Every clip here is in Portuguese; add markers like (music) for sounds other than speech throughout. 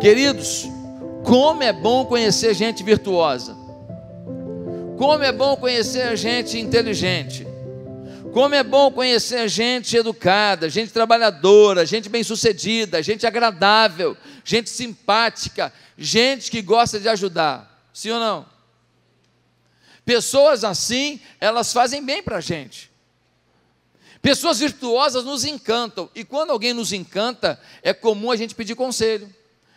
Queridos, como é bom conhecer gente virtuosa. Como é bom conhecer gente inteligente. Como é bom conhecer gente educada, gente trabalhadora, gente bem-sucedida, gente agradável, gente simpática, gente que gosta de ajudar. Sim ou não? Pessoas assim, elas fazem bem para a gente. Pessoas virtuosas nos encantam, e quando alguém nos encanta, é comum a gente pedir conselho,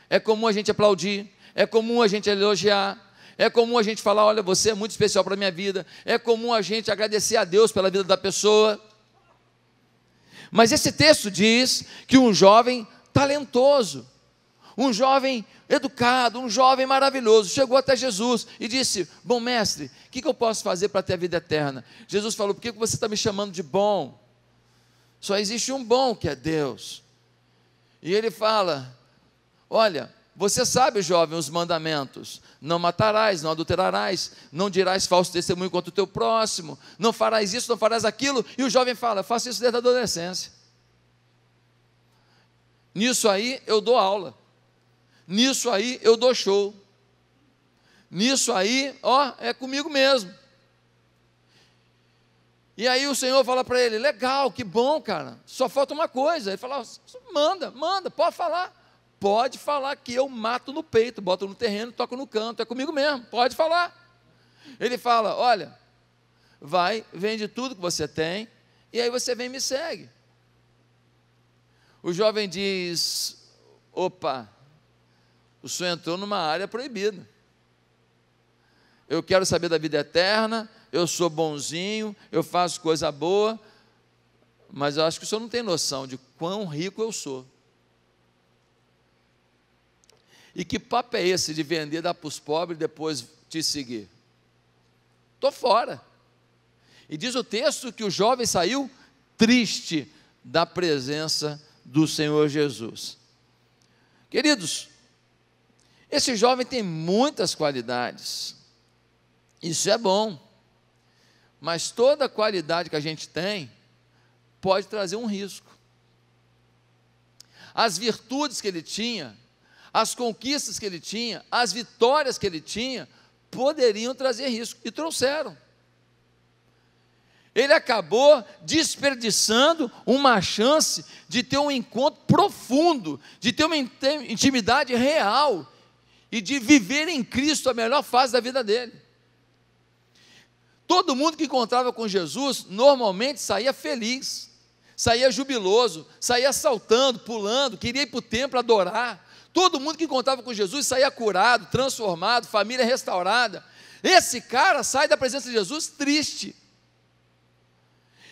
é comum a gente aplaudir, é comum a gente elogiar, é comum a gente falar: olha, você é muito especial para a minha vida, é comum a gente agradecer a Deus pela vida da pessoa. Mas esse texto diz que um jovem talentoso, um jovem educado, um jovem maravilhoso, chegou até Jesus e disse: Bom mestre, o que, que, eu posso fazer para ter a vida eterna? Jesus falou: Por que você está me chamando de bom? Só existe um bom que é Deus. E ele fala: Olha, você sabe, jovem, os mandamentos: não matarás, não adulterarás, não dirás falso testemunho contra o teu próximo, não farás isso, não farás aquilo. E o jovem fala: Faço isso desde a adolescência. Nisso aí eu dou aula. Nisso aí eu dou show. Nisso aí, ó, é comigo mesmo. E aí o Senhor fala para ele: legal, que bom, cara. Só falta uma coisa. Ele fala: manda, manda, pode falar. Pode falar que eu mato no peito, boto no terreno, toco no canto, é comigo mesmo, pode falar. Ele fala: olha, vai, vende tudo que você tem, e aí você vem e me segue. O jovem diz: opa, o senhor entrou numa área proibida. Eu quero saber da vida eterna, eu sou bonzinho, eu faço coisa boa, mas eu acho que o senhor não tem noção de quão rico eu sou. E que papo é esse de vender, dar para os pobres e depois te seguir? Estou fora. E diz o texto que o jovem saiu triste da presença do Senhor Jesus. Queridos, esse jovem tem muitas qualidades, isso é bom, mas toda qualidade que a gente tem pode trazer um risco. As virtudes que ele tinha, as conquistas que ele tinha, as vitórias que ele tinha, poderiam trazer risco e trouxeram. Ele acabou desperdiçando uma chance de ter um encontro profundo, de ter uma intimidade real, e de viver em Cristo a melhor fase da vida dele. Todo mundo que encontrava com Jesus normalmente saía feliz, saía jubiloso, saía saltando, pulando, queria ir para o templo adorar. Todo mundo que encontrava com Jesus saía curado, transformado, família restaurada. Esse cara sai da presença de Jesus triste.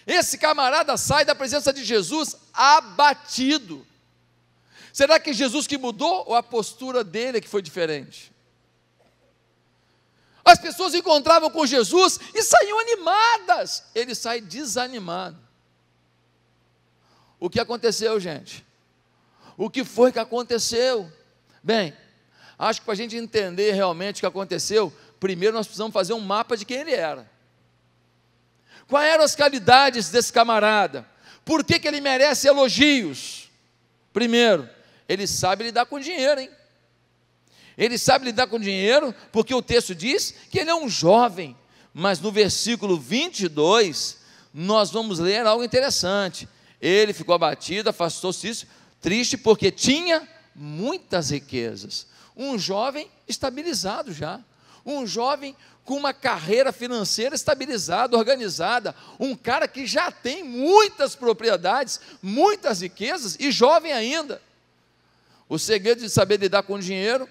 Esse camarada sai da presença de Jesus abatido. Será que é Jesus que mudou ou a postura dele é que foi diferente? As pessoas encontravam com Jesus e saíam animadas, ele sai desanimado. O que aconteceu, gente? O que foi que aconteceu? Bem, acho que para a gente entender realmente o que aconteceu, primeiro nós precisamos fazer um mapa de quem ele era. Quais eram as qualidades desse camarada? Por que, que ele merece elogios? Primeiro, ele sabe lidar com dinheiro, hein? Ele sabe lidar com dinheiro, porque o texto diz que ele é um jovem. Mas no versículo 22, nós vamos ler algo interessante. Ele ficou abatido, afastou-se disso, triste, porque tinha muitas riquezas. Um jovem estabilizado já. Um jovem com uma carreira financeira estabilizada, organizada, um cara que já tem muitas propriedades, muitas riquezas e jovem ainda. O segredo de saber lidar com o dinheiro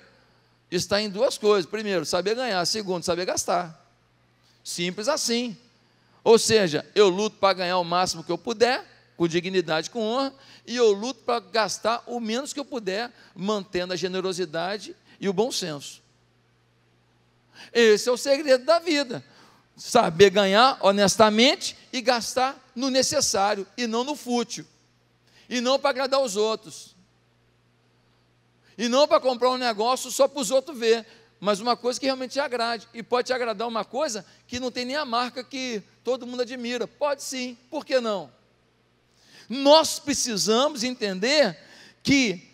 está em duas coisas. Primeiro, saber ganhar. Segundo, saber gastar. Simples assim. Ou seja, eu luto para ganhar o máximo que eu puder, com dignidade, com honra, e eu luto para gastar o menos que eu puder, mantendo a generosidade e o bom senso. Esse é o segredo da vida. Saber ganhar honestamente e gastar no necessário e não no fútil. E não para agradar os outros. E não para comprar um negócio só para os outros ver, mas uma coisa que realmente te agrade. E pode te agradar uma coisa que não tem nem a marca que todo mundo admira. Pode sim, por que não? Nós precisamos entender que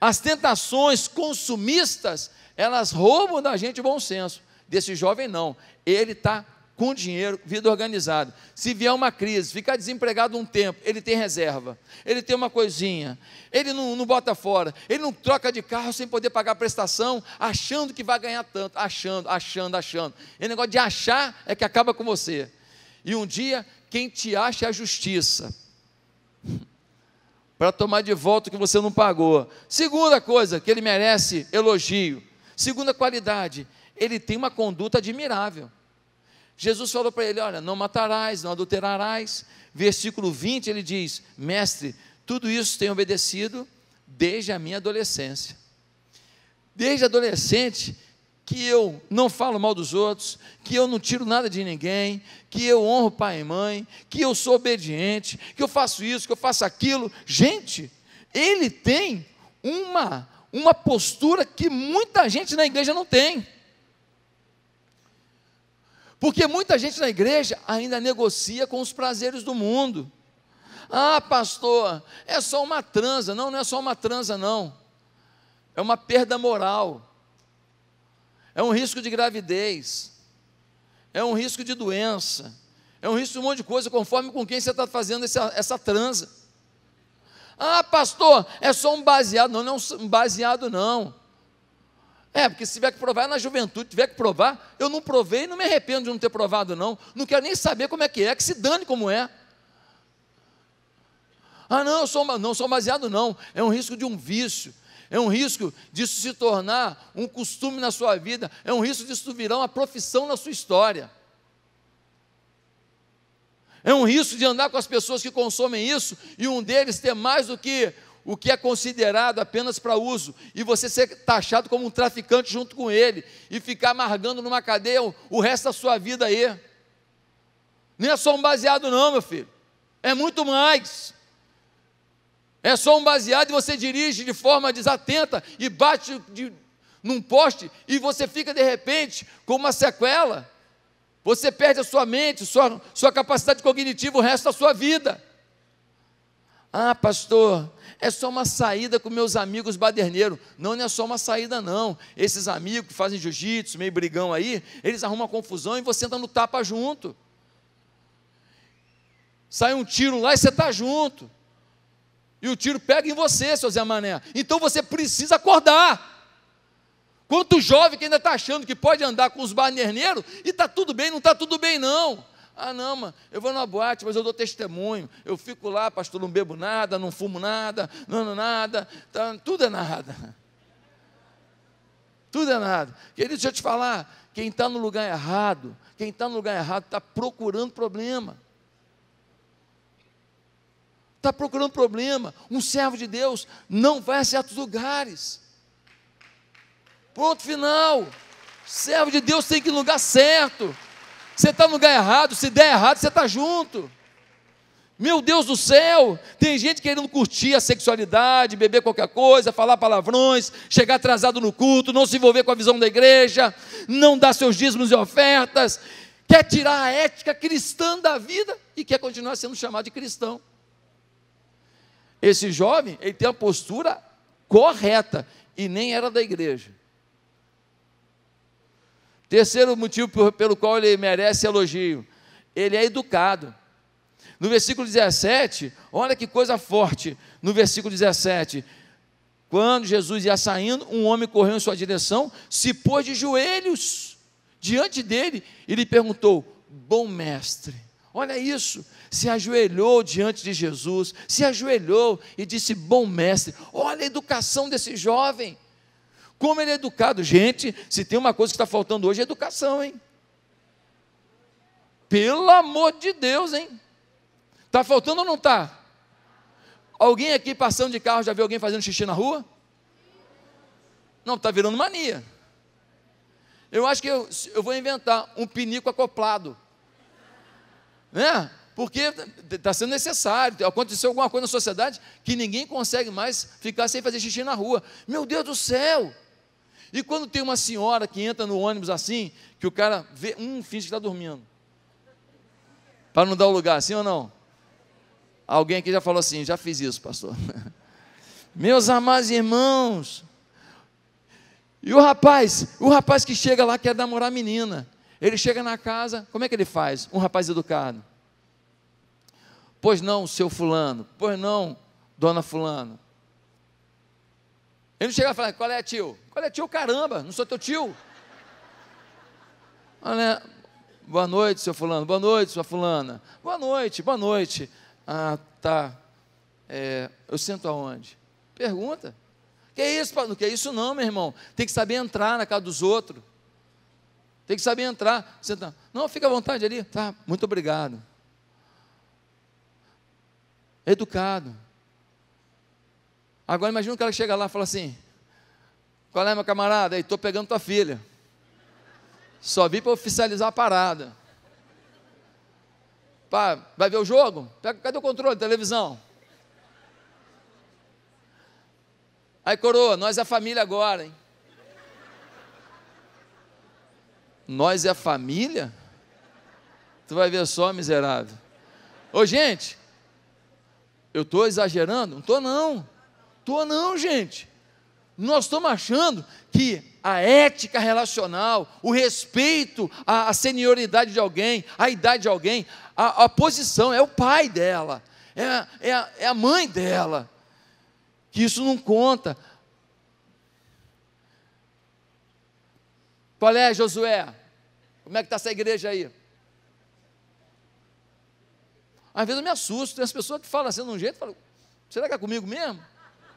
as tentações consumistas, elas roubam da gente o bom senso. Desse jovem, não. Ele está com dinheiro, vida organizada. Se vier uma crise, ficar desempregado um tempo, ele tem reserva, ele tem uma coisinha, ele não, não bota fora, ele não troca de carro sem poder pagar a prestação, achando que vai ganhar tanto, achando, achando, achando. E o negócio de achar é que acaba com você. E um dia, quem te acha é a justiça. (laughs) Para tomar de volta o que você não pagou. Segunda coisa que ele merece elogio. Segunda qualidade, ele tem uma conduta admirável. Jesus falou para ele: Olha, não matarás, não adulterarás. Versículo 20 ele diz: Mestre, tudo isso tenho obedecido desde a minha adolescência. Desde adolescente, que eu não falo mal dos outros, que eu não tiro nada de ninguém, que eu honro pai e mãe, que eu sou obediente, que eu faço isso, que eu faço aquilo. Gente, ele tem uma, uma postura que muita gente na igreja não tem. Porque muita gente na igreja ainda negocia com os prazeres do mundo. Ah, pastor, é só uma transa. Não, não é só uma transa, não. É uma perda moral. É um risco de gravidez. É um risco de doença. É um risco de um monte de coisa, conforme com quem você está fazendo essa, essa transa. Ah, pastor, é só um baseado. Não, não é um baseado, não. É, porque se tiver que provar é na juventude, tiver que provar, eu não provei e não me arrependo de não ter provado, não. Não quero nem saber como é que é, que se dane como é. Ah, não, eu sou, não sou baseado, não. É um risco de um vício. É um risco disso se tornar um costume na sua vida. É um risco disso virar uma profissão na sua história. É um risco de andar com as pessoas que consomem isso e um deles ter mais do que o que é considerado apenas para uso, e você ser taxado como um traficante junto com ele, e ficar amargando numa cadeia o resto da sua vida aí. Não é só um baseado, não, meu filho. É muito mais. É só um baseado e você dirige de forma desatenta e bate de, num poste e você fica de repente com uma sequela. Você perde a sua mente, sua, sua capacidade cognitiva o resto da sua vida. Ah, pastor, é só uma saída com meus amigos baderneiros. Não, não é só uma saída, não. Esses amigos que fazem jiu-jitsu, meio brigão aí, eles arrumam confusão e você anda tá no tapa junto. Sai um tiro lá e você está junto. E o tiro pega em você, seu Zé Mané. Então você precisa acordar. Quanto jovem que ainda está achando que pode andar com os baderneiros e está tudo bem, não está tudo bem, não. Ah, não, mano, eu vou numa boate, mas eu dou testemunho. Eu fico lá, pastor, não bebo nada, não fumo nada, não, ando nada, tá, tudo é nada. (laughs) Tudo é nada. Querido, deixa eu te falar, quem está no lugar errado, quem está no lugar errado está procurando problema. Está procurando problema. Um servo de Deus não vai a certos lugares. Ponto final. Servo de Deus tem que ir no lugar certo. Você está no lugar errado, se der errado, você está junto. Meu Deus do céu, tem gente querendo curtir a sexualidade, beber qualquer coisa, falar palavrões, chegar atrasado no culto, não se envolver com a visão da igreja, não dar seus dízimos e ofertas, quer tirar a ética cristã da vida e quer continuar sendo chamado de cristão. Esse jovem, ele tem a postura correta e nem era da igreja. Terceiro motivo pelo qual ele merece elogio, ele é educado. No versículo 17, olha que coisa forte. No versículo 17, quando Jesus ia saindo, um homem correu em sua direção, se pôs de joelhos diante dele e lhe perguntou: Bom mestre, olha isso. Se ajoelhou diante de Jesus, se ajoelhou e disse: Bom mestre, olha a educação desse jovem. Como ele é educado. Gente, se tem uma coisa que está faltando hoje é educação, hein? Pelo amor de Deus, hein? Está faltando ou não está? Alguém aqui passando de carro já viu alguém fazendo xixi na rua? Não, está virando mania. Eu acho que eu, eu vou inventar um pinico acoplado. Né? Porque está sendo necessário. Aconteceu alguma coisa na sociedade que ninguém consegue mais ficar sem fazer xixi na rua. Meu Deus do céu! E quando tem uma senhora que entra no ônibus assim, que o cara vê, um finge que está dormindo. Para não dar o lugar, assim ou não? Alguém aqui já falou assim, já fiz isso, pastor. (laughs) Meus amados irmãos, e o rapaz, o rapaz que chega lá quer namorar a menina. Ele chega na casa, como é que ele faz? Um rapaz educado. Pois não, seu fulano. Pois não, dona fulano. Ele não chega e fala, qual é tio? Qual é tio? Caramba, não sou teu tio. Olha, boa noite, seu fulano, boa noite, sua fulana. Boa noite, boa noite. Ah, tá. É, eu sinto aonde? Pergunta. Que é isso, Que é isso não, meu irmão. Tem que saber entrar na casa dos outros. Tem que saber entrar. Senta. Não, fica à vontade ali. Tá, muito obrigado. Educado. Agora imagina um cara que chega lá e fala assim: Qual é, meu camarada? Estou pegando tua filha. Só vi para oficializar a parada. Pá, vai ver o jogo? Pega, cadê o controle da televisão? Aí, coroa, nós é a família agora, hein? Nós é a família? Tu vai ver só, miserável. Ô, gente, eu estou exagerando? Não estou, não toa, não, gente. Nós estamos achando que a ética relacional, o respeito à, à senioridade de alguém, à idade de alguém, a, a posição, é o pai dela, é, a, é, a, é a mãe dela, que isso não conta. Qual é, Josué? Como é que está essa igreja aí? Às vezes eu me assusto, tem as pessoas que falam assim de um jeito, Falo, será que é comigo mesmo?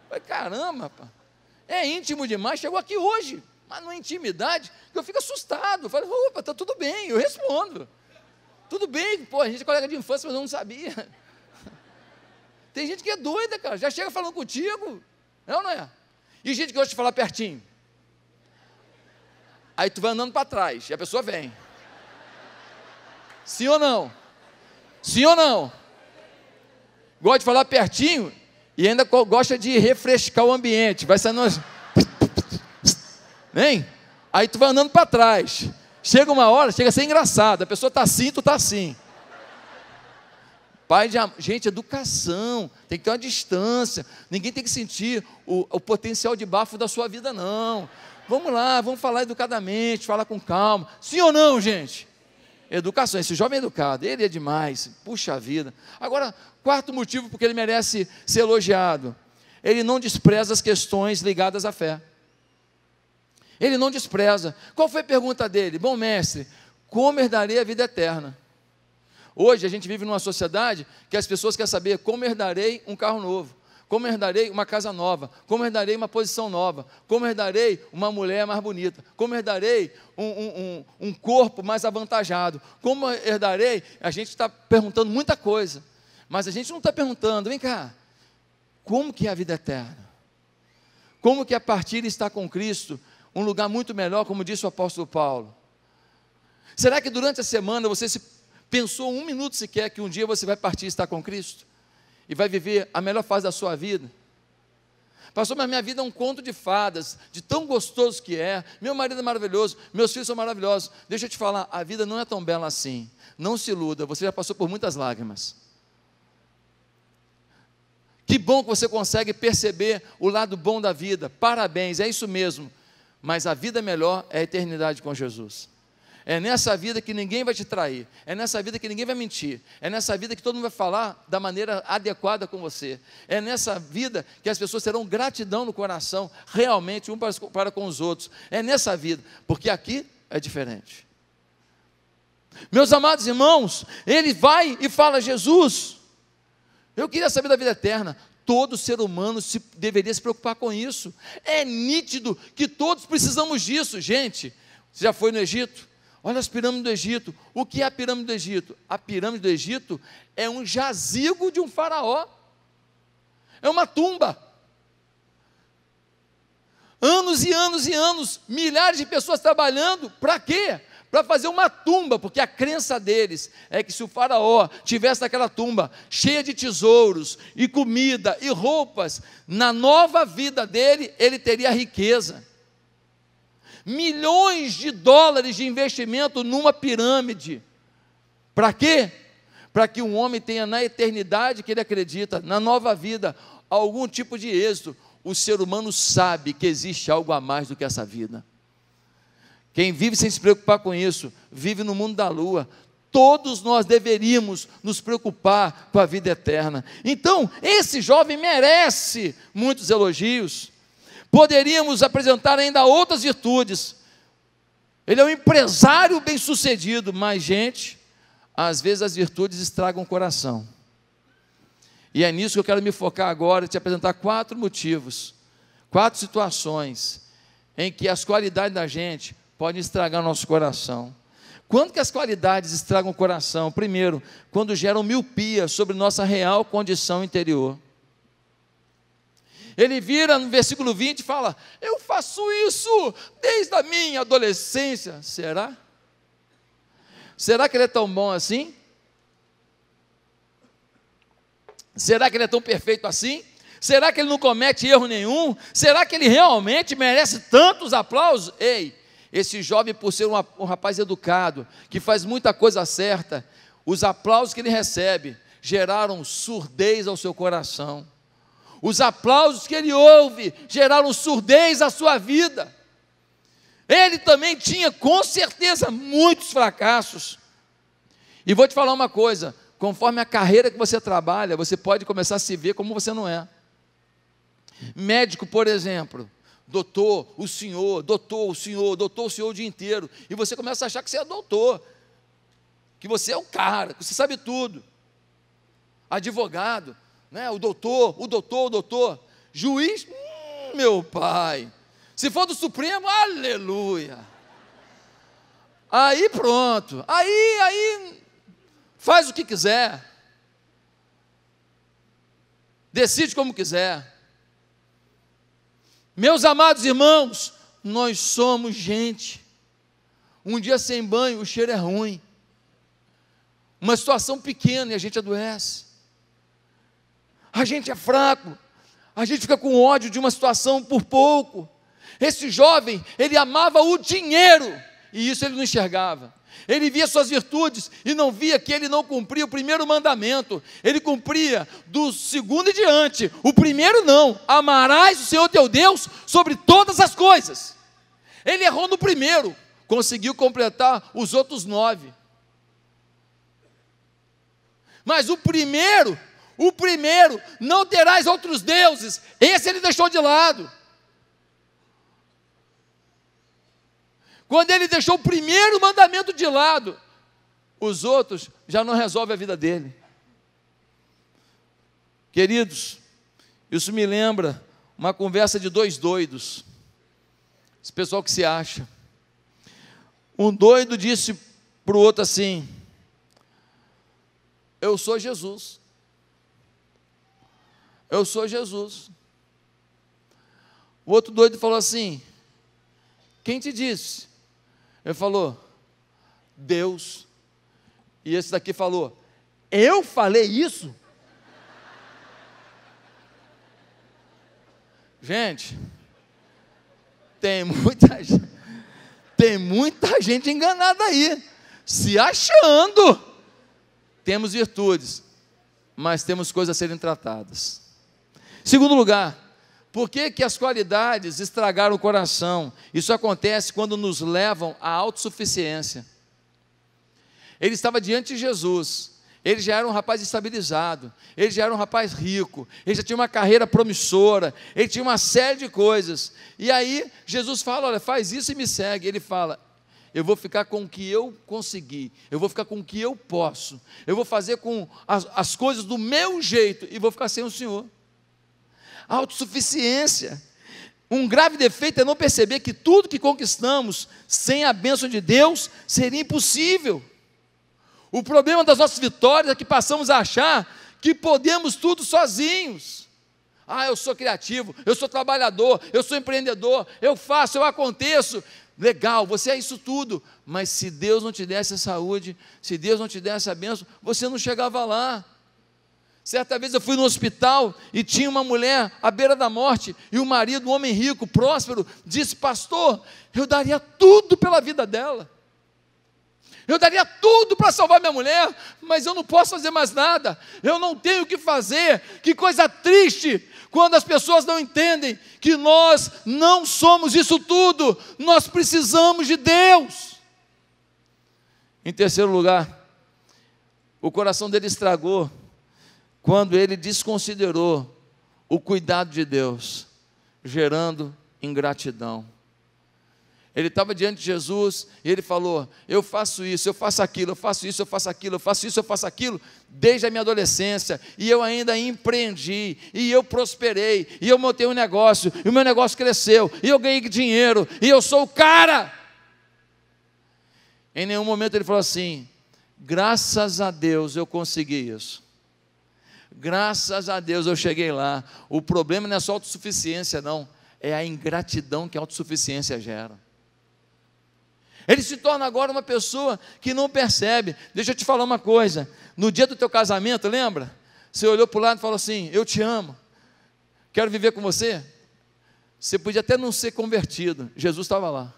Falei, caramba, é íntimo demais, chegou aqui hoje, mas é intimidade, que eu fico assustado. Falei, opa, tá tudo bem, eu respondo. Tudo bem, pô, a gente é colega de infância, mas eu não sabia. (laughs) Tem gente que é doida, cara, já chega falando contigo, não, é não é? E gente que gosta de falar pertinho. Aí tu vai andando para trás, e a pessoa vem. Sim ou não? Sim ou não? Gosta de falar pertinho e ainda gosta de refrescar o ambiente. Vai saindo umas. Hein? Aí tu vai andando para trás. Chega uma hora, chega a ser engraçado. A pessoa tá assim, tu tá assim. Pai de gente, educação, tem que ter uma distância. Ninguém tem que sentir o, o potencial de bafo da sua vida, não. Vamos lá, vamos falar educadamente, falar com calma. Sim ou não, gente? Educação, esse jovem é educado, ele é demais, puxa vida. Agora, quarto motivo porque ele merece ser elogiado: ele não despreza as questões ligadas à fé. Ele não despreza. Qual foi a pergunta dele? Bom mestre, como herdarei a vida eterna? Hoje a gente vive numa sociedade que as pessoas querem saber como herdarei um carro novo, como herdarei uma casa nova? Como herdarei uma posição nova? Como herdarei uma mulher mais bonita? Como herdarei um, um, um, um corpo mais avantajado? Como herdarei? A gente está perguntando muita coisa, mas a gente não está perguntando, vem cá, como que é a vida eterna? Como que a partir está estar com Cristo, um lugar muito melhor, como disse o apóstolo Paulo? Será que durante a semana você se pensou um minuto sequer que um dia você vai partir e estar com Cristo? e vai viver a melhor fase da sua vida. Pastor, mas minha vida é um conto de fadas, de tão gostoso que é. Meu marido é maravilhoso, meus filhos são maravilhosos. Deixa eu te falar, a vida não é tão bela assim. Não se iluda, você já passou por muitas lágrimas. Que bom que você consegue perceber o lado bom da vida. Parabéns, é isso mesmo. Mas a vida melhor é a eternidade com Jesus. É nessa vida que ninguém vai te trair. É nessa vida que ninguém vai mentir. É nessa vida que todo mundo vai falar da maneira adequada com você. É nessa vida que as pessoas terão gratidão no coração, realmente, um para, com os outros. É nessa vida, porque aqui é diferente. Meus amados irmãos, ele vai e fala: Jesus, eu queria saber da vida eterna. Todo ser humano se, deveria se preocupar com isso. É nítido que todos precisamos disso, gente. Você já foi no Egito? Olha as pirâmides do Egito. O que é a pirâmide do Egito? A pirâmide do Egito é um jazigo de um faraó. É uma tumba. Anos e anos e anos, milhares de pessoas trabalhando, para quê? Para fazer uma tumba, porque a crença deles é que se o faraó tivesse aquela tumba cheia de tesouros e comida e roupas, na nova vida dele, ele teria riqueza milhões de dólares de investimento numa pirâmide. Para quê? Para que um homem tenha na eternidade que ele acredita, na nova vida, algum tipo de êxito. O ser humano sabe que existe algo a mais do que essa vida. Quem vive sem se preocupar com isso, vive no mundo da lua, todos nós deveríamos nos preocupar com a vida eterna. Então, esse jovem merece muitos elogios. Poderíamos apresentar ainda outras virtudes. Ele é um empresário bem-sucedido, mas, gente, às vezes as virtudes estragam o coração. E é nisso que eu quero me focar agora e te apresentar quatro motivos, quatro situações em que as qualidades da gente podem estragar o nosso coração. Quando que as qualidades estragam o coração? Primeiro, quando geram miopia sobre nossa real condição interior. Ele vira no versículo 20 e fala: Eu faço isso desde a minha adolescência. Será? Será que ele é tão bom assim? Será que ele é tão perfeito assim? Será que ele não comete erro nenhum? Será que ele realmente merece tantos aplausos? Ei, esse jovem, por ser um rapaz educado, que faz muita coisa certa, os aplausos que ele recebe geraram surdez ao seu coração. Os aplausos que ele ouve geraram surdez à sua vida. Ele também tinha, com certeza, muitos fracassos. E vou te falar uma coisa: conforme a carreira que você trabalha, você pode começar a se ver como você não é. Médico, por exemplo, doutor, o senhor, doutor, o senhor, doutor, o senhor o dia inteiro, e você começa a achar que você é doutor, que você é o cara, que você sabe tudo. Advogado, né? o doutor, o doutor, o doutor. Juiz, hum, meu pai. Se for do Supremo, aleluia. Aí pronto. Aí, aí, faz o que quiser. Decide como quiser. Meus amados irmãos, nós somos gente. Um dia sem banho, o cheiro é ruim. Uma situação pequena e a gente adoece. A gente é fraco, a gente fica com ódio de uma situação por pouco. Esse jovem, ele amava o dinheiro e isso ele não enxergava. Ele via suas virtudes e não via que ele não cumpria o primeiro mandamento. Ele cumpria do segundo e diante. O primeiro não. Amarás o Senhor teu Deus sobre todas as coisas. Ele errou no primeiro, conseguiu completar os outros nove. Mas o primeiro o primeiro, não terás outros deuses. Esse ele deixou de lado. Quando ele deixou o primeiro mandamento de lado, os outros já não resolvem a vida dele. Queridos, isso me lembra uma conversa de dois doidos. Esse pessoal que se acha. Um doido disse para o outro assim: Eu sou Jesus. Eu sou Jesus. O outro doido falou assim: Quem te disse? Ele falou: Deus. E esse daqui falou: Eu falei isso? Gente, tem muita (laughs) gente, tem muita gente enganada aí, se achando. Temos virtudes, mas temos coisas a serem tratadas. Segundo lugar, por que, que as qualidades estragaram o coração? Isso acontece quando nos levam à autossuficiência. Ele estava diante de Jesus, ele já era um rapaz estabilizado, ele já era um rapaz rico, ele já tinha uma carreira promissora, ele tinha uma série de coisas. E aí Jesus fala: Olha, faz isso e me segue. Ele fala: eu vou ficar com o que eu consegui, eu vou ficar com o que eu posso, eu vou fazer com as, as coisas do meu jeito e vou ficar sem o Senhor autossuficiência. Um grave defeito é não perceber que tudo que conquistamos sem a bênção de Deus seria impossível. O problema das nossas vitórias é que passamos a achar que podemos tudo sozinhos. Ah, eu sou criativo, eu sou trabalhador, eu sou empreendedor, eu faço, eu aconteço. Legal, você é isso tudo, mas se Deus não te desse a saúde, se Deus não te desse a bênção, você não chegava lá. Certa vez eu fui no hospital e tinha uma mulher à beira da morte, e o marido, um homem rico, próspero, disse: Pastor, eu daria tudo pela vida dela. Eu daria tudo para salvar minha mulher, mas eu não posso fazer mais nada. Eu não tenho o que fazer. Que coisa triste quando as pessoas não entendem que nós não somos isso tudo. Nós precisamos de Deus. Em terceiro lugar, o coração dele estragou quando ele desconsiderou o cuidado de Deus, gerando ingratidão. Ele estava diante de Jesus e ele falou: Eu faço isso, eu faço aquilo, eu faço isso, eu faço aquilo, eu faço isso, eu faço aquilo, desde a minha adolescência, e eu ainda empreendi, e eu prosperei, e eu montei um negócio, e o meu negócio cresceu, e eu ganhei dinheiro, e eu sou o cara. Em nenhum momento ele falou assim: Graças a Deus eu consegui isso. Graças a Deus eu cheguei lá. O problema não é só autossuficiência, não. É a ingratidão que a autossuficiência gera. Ele se torna agora uma pessoa que não percebe. Deixa eu te falar uma coisa. No dia do teu casamento, lembra? Você olhou para o lado e falou assim: Eu te amo, quero viver com você. Você podia até não ser convertido. Jesus estava lá.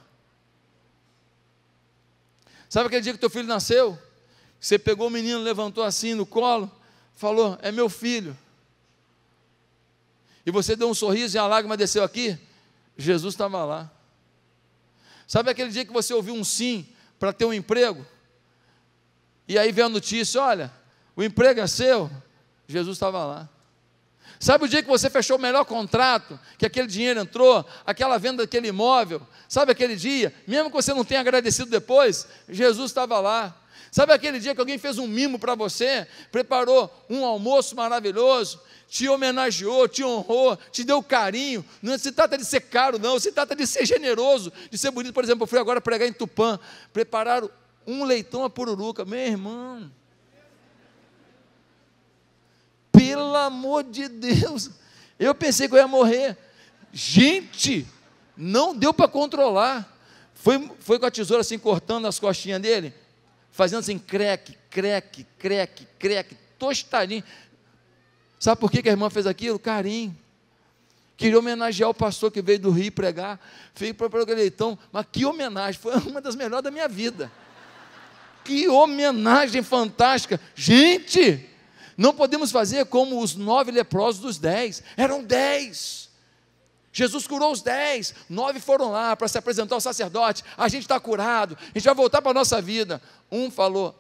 Sabe aquele dia que teu filho nasceu? Você pegou o menino, levantou assim no colo, falou: É meu filho. E você deu um sorriso e a lágrima desceu aqui? Jesus estava lá. Sabe aquele dia que você ouviu um sim para ter um emprego? E aí vem a notícia: olha, o emprego é seu. Jesus estava lá. Sabe o dia que você fechou o melhor contrato, que aquele dinheiro entrou, aquela venda daquele imóvel? Sabe aquele dia? Mesmo que você não tenha agradecido depois, Jesus estava lá. Sabe aquele dia que alguém fez um mimo para você, preparou um almoço maravilhoso, te homenageou, te honrou, te deu carinho. Não se trata de ser caro, não, se trata de ser generoso, de ser bonito. Por exemplo, eu fui agora pregar em Tupã, prepararam um leitão a pururuca, meu irmão. Pelo amor de Deus, eu pensei que eu ia morrer. Gente, não deu para controlar. Foi, foi com a tesoura assim cortando as costinhas dele fazendo assim, creque, creque, creque, creque, tostadinho. Sabe por que, que a irmã fez aquilo? Carinho. Queria homenagear o pastor que veio do Rio pregar, Fui para o Leitão, mas que homenagem, foi (laughs) uma das melhores da minha vida. Que homenagem fantástica. Gente, não podemos fazer como os nove leprosos dos dez, eram dez Jesus curou os dez, nove foram lá para se apresentar ao sacerdote. A gente está curado, a gente vai voltar para a nossa vida. Um falou: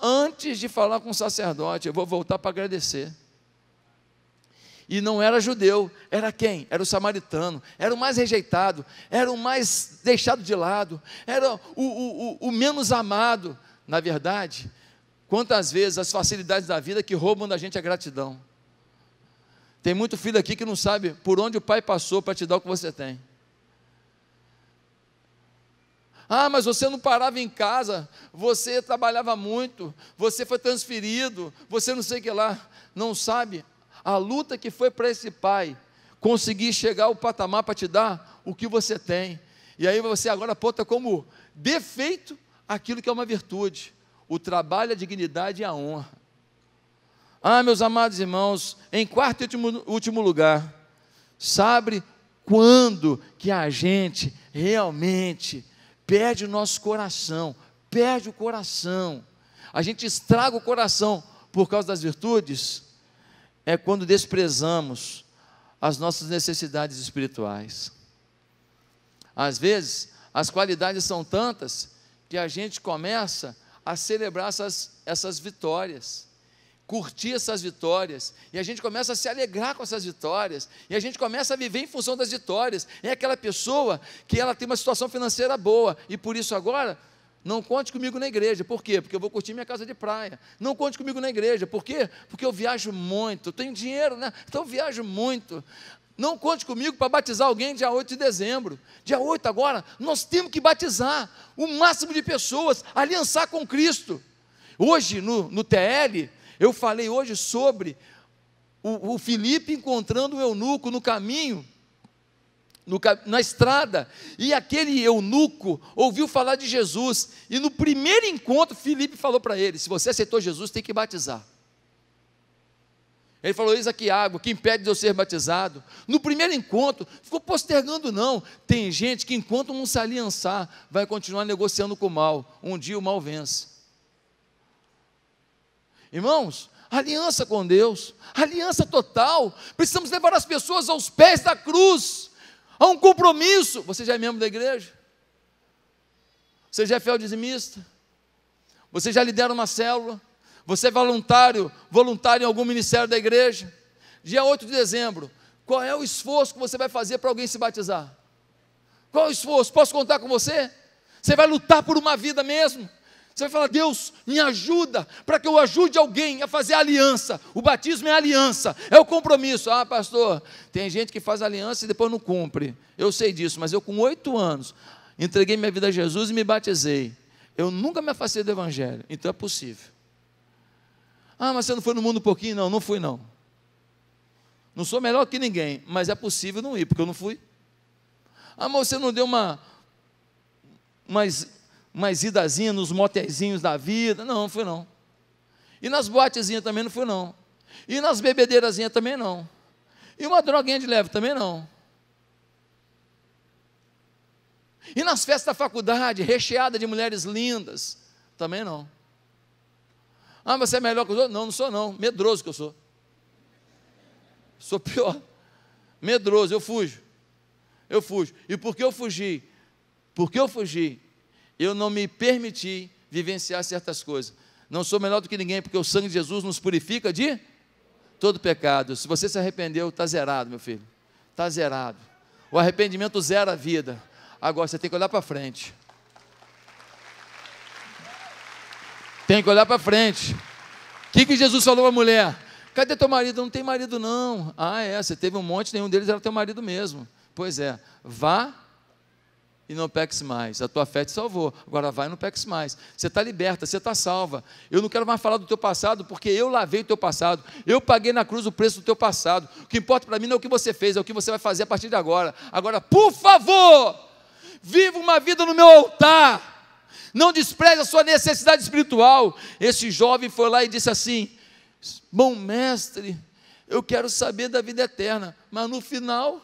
Antes de falar com o sacerdote, eu vou voltar para agradecer. E não era judeu, era quem? Era o samaritano, era o mais rejeitado, era o mais deixado de lado, era o, o, o, o menos amado. Na verdade, quantas vezes as facilidades da vida que roubam da gente a é gratidão. Tem muito filho aqui que não sabe por onde o pai passou para te dar o que você tem. Ah, mas você não parava em casa, você trabalhava muito, você foi transferido, você não sei o que lá. Não sabe a luta que foi para esse pai conseguir chegar ao patamar para te dar o que você tem. E aí você agora aponta como defeito aquilo que é uma virtude: o trabalho, a dignidade e a honra. Ah, meus amados irmãos, em quarto e último, último lugar, sabe quando que a gente realmente perde o nosso coração, perde o coração, a gente estraga o coração por causa das virtudes, é quando desprezamos as nossas necessidades espirituais. Às vezes, as qualidades são tantas que a gente começa a celebrar essas, essas vitórias curtir essas vitórias, e a gente começa a se alegrar com essas vitórias, e a gente começa a viver em função das vitórias. É aquela pessoa que ela tem uma situação financeira boa, e por isso agora não conte comigo na igreja. Por quê? Porque eu vou curtir minha casa de praia. Não conte comigo na igreja. Por quê? Porque eu viajo muito. tenho dinheiro, né? Então eu viajo muito. Não conte comigo para batizar alguém dia 8 de dezembro. Dia 8 agora, nós temos que batizar o máximo de pessoas, aliançar com Cristo. Hoje, no, no TL, eu falei hoje sobre o, o Felipe encontrando o eunuco no caminho, no, na estrada, e aquele eunuco ouviu falar de Jesus, e no primeiro encontro, Felipe falou para ele: se você aceitou Jesus, tem que batizar. Ele falou: Eis aqui água, que impede de eu ser batizado. No primeiro encontro, ficou postergando, não. Tem gente que, enquanto não se aliançar, vai continuar negociando com o mal. Um dia o mal vence. Irmãos, aliança com Deus, aliança total. Precisamos levar as pessoas aos pés da cruz, a um compromisso. Você já é membro da igreja? Você já é fiel dizimista? Você já lidera uma célula? Você é voluntário, voluntário em algum ministério da igreja? Dia 8 de dezembro, qual é o esforço que você vai fazer para alguém se batizar? Qual é o esforço? Posso contar com você? Você vai lutar por uma vida mesmo? Você vai falar, Deus, me ajuda para que eu ajude alguém a fazer aliança. O batismo é aliança, é o compromisso. Ah, pastor, tem gente que faz aliança e depois não cumpre. Eu sei disso, mas eu, com oito anos, entreguei minha vida a Jesus e me batizei. Eu nunca me afastei do Evangelho, então é possível. Ah, mas você não foi no mundo um pouquinho? Não, não fui não. Não sou melhor que ninguém, mas é possível não ir, porque eu não fui. Ah, mas você não deu uma, mas umas idazinhas nos motezinhos da vida. Não, não fui não. E nas boatezinhas também não fui não. E nas bebedeirazinhas também não. E uma droguinha de leve também não. E nas festas da faculdade, recheada de mulheres lindas, também não. Ah, você é melhor que os outros? Não, não sou não. Medroso que eu sou. Sou pior. Medroso, eu fujo. Eu fujo. E por que eu fugi? por que eu fugi? eu não me permiti vivenciar certas coisas. Não sou melhor do que ninguém, porque o sangue de Jesus nos purifica de todo pecado. Se você se arrependeu, está zerado, meu filho. Está zerado. O arrependimento zera a vida. Agora você tem que olhar para frente. Tem que olhar para frente. O que, que Jesus falou à mulher? Cadê teu marido? Não tem marido, não. Ah, é, você teve um monte, nenhum deles era teu marido mesmo. Pois é, vá e não peques mais. A tua fé te salvou. Agora vai e não peques mais. Você está liberta, você está salva. Eu não quero mais falar do teu passado, porque eu lavei o teu passado. Eu paguei na cruz o preço do teu passado. O que importa para mim não é o que você fez, é o que você vai fazer a partir de agora. Agora, por favor, viva uma vida no meu altar. Não despreze a sua necessidade espiritual. Esse jovem foi lá e disse assim: Bom mestre, eu quero saber da vida eterna. Mas no final,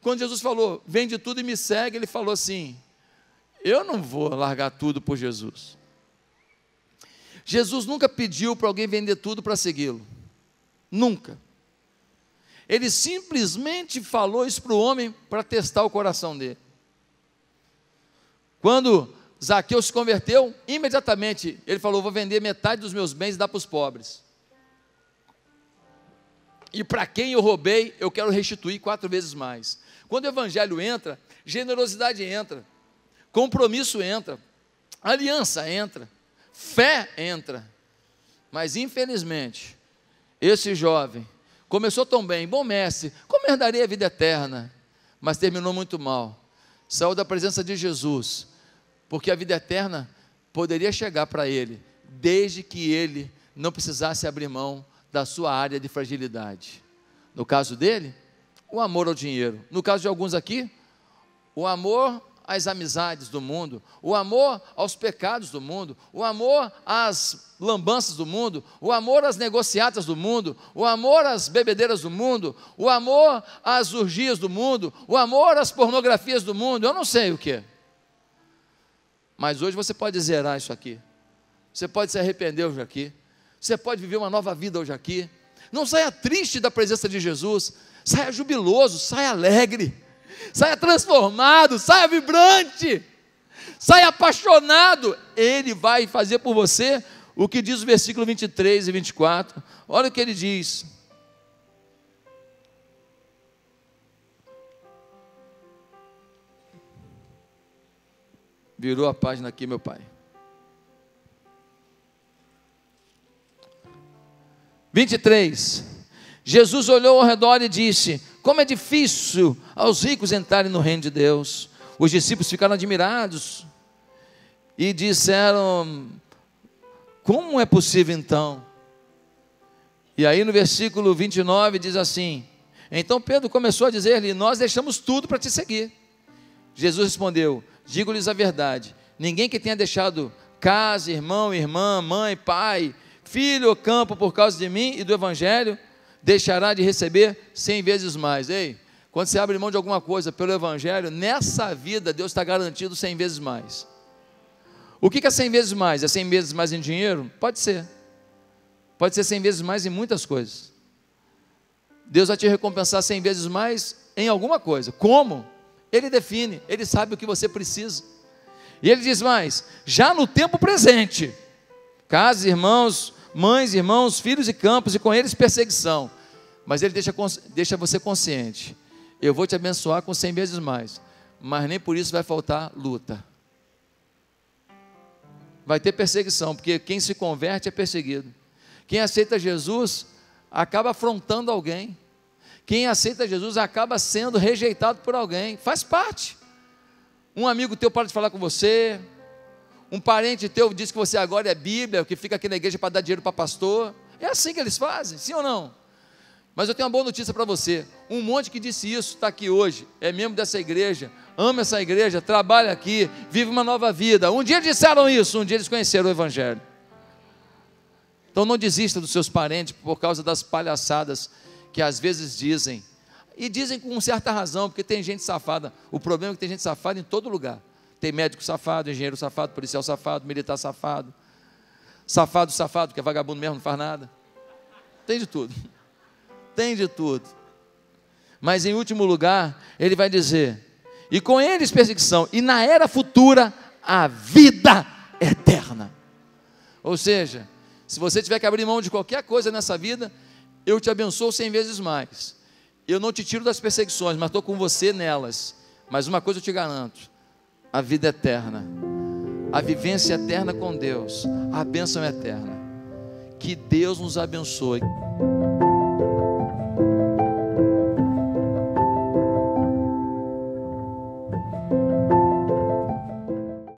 quando Jesus falou, vende tudo e me segue, ele falou assim: Eu não vou largar tudo por Jesus. Jesus nunca pediu para alguém vender tudo para segui-lo. Nunca. Ele simplesmente falou isso para o homem para testar o coração dele. Quando Zaqueu se converteu, imediatamente ele falou: Vou vender metade dos meus bens e dar para os pobres. E para quem eu roubei, eu quero restituir quatro vezes mais. Quando o evangelho entra, generosidade entra, compromisso entra, aliança entra, fé entra. Mas infelizmente, esse jovem começou tão bem, bom mestre, como herdaria a vida eterna, mas terminou muito mal. Saiu da presença de Jesus, porque a vida eterna poderia chegar para ele, desde que ele não precisasse abrir mão da sua área de fragilidade. No caso dele, o amor ao dinheiro. No caso de alguns aqui, o amor às amizades do mundo, o amor aos pecados do mundo, o amor às lambanças do mundo, o amor às negociatas do mundo, o amor às bebedeiras do mundo, o amor às urgias do mundo, o amor às pornografias do mundo, eu não sei o que. Mas hoje você pode zerar isso aqui. Você pode se arrepender hoje aqui. Você pode viver uma nova vida hoje aqui. Não saia triste da presença de Jesus. Saia jubiloso, saia alegre, saia transformado, saia vibrante, saia apaixonado. Ele vai fazer por você o que diz o versículo 23 e 24. Olha o que ele diz. Virou a página aqui, meu pai. 23. Jesus olhou ao redor e disse: Como é difícil aos ricos entrarem no reino de Deus. Os discípulos ficaram admirados e disseram: Como é possível então? E aí no versículo 29 diz assim: Então Pedro começou a dizer-lhe: Nós deixamos tudo para te seguir. Jesus respondeu: Digo-lhes a verdade: ninguém que tenha deixado casa, irmão, irmã, mãe, pai, filho ou campo por causa de mim e do evangelho deixará de receber cem vezes mais. Ei, quando você abre mão de alguma coisa pelo Evangelho, nessa vida Deus está garantido cem vezes mais. O que é cem vezes mais? É cem vezes mais em dinheiro? Pode ser. Pode ser cem vezes mais em muitas coisas. Deus vai te recompensar cem vezes mais em alguma coisa. Como? Ele define, ele sabe o que você precisa. E ele diz mais: já no tempo presente, caso irmãos mães, irmãos, filhos e campos, e com eles perseguição. Mas ele deixa, deixa você consciente: eu vou te abençoar com cem vezes mais, mas nem por isso vai faltar luta. Vai ter perseguição, porque quem se converte é perseguido. Quem aceita Jesus acaba afrontando alguém. Quem aceita Jesus acaba sendo rejeitado por alguém. Faz parte. Um amigo teu para de falar com você, um parente teu diz que você agora é Bíblia, que fica aqui na igreja para dar dinheiro para pastor. É assim que eles fazem, sim ou não? Mas eu tenho uma boa notícia para você. Um monte que disse isso está aqui hoje, é membro dessa igreja, ama essa igreja, trabalha aqui, vive uma nova vida. Um dia disseram isso, um dia eles conheceram o Evangelho. Então não desista dos seus parentes por causa das palhaçadas que às vezes dizem. E dizem com certa razão, porque tem gente safada. O problema é que tem gente safada em todo lugar. Tem médico safado, engenheiro safado, policial safado, militar safado. Safado, safado, que é vagabundo mesmo, não faz nada. Tem de tudo. Tem de tudo. Mas em último lugar, ele vai dizer: e com eles perseguição, e na era futura, a vida eterna. Ou seja, se você tiver que abrir mão de qualquer coisa nessa vida, eu te abençoo cem vezes mais. Eu não te tiro das perseguições, mas estou com você nelas. Mas uma coisa eu te garanto: a vida eterna, a vivência eterna com Deus, a bênção eterna. Que Deus nos abençoe.